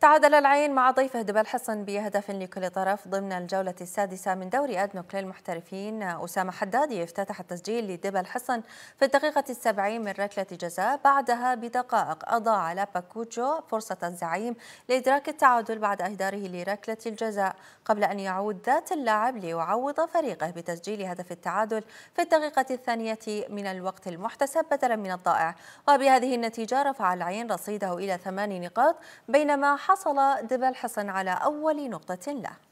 تعادل العين مع ضيفه دبل حصن بهدف لكل طرف ضمن الجولة السادسة من دوري أدنوك للمحترفين أسامة حدادي افتتح التسجيل لدبل حصن في الدقيقة السبعين من ركلة جزاء بعدها بدقائق أضاع لاباكوجو فرصة الزعيم لإدراك التعادل بعد إهداره لركلة الجزاء قبل أن يعود ذات اللاعب ليعوض فريقه بتسجيل هدف التعادل في الدقيقة الثانية من الوقت المحتسب بدلا من الضائع وبهذه النتيجة رفع العين رصيده إلى ثمان نقاط بينما حصل دبل حصن على أول نقطة له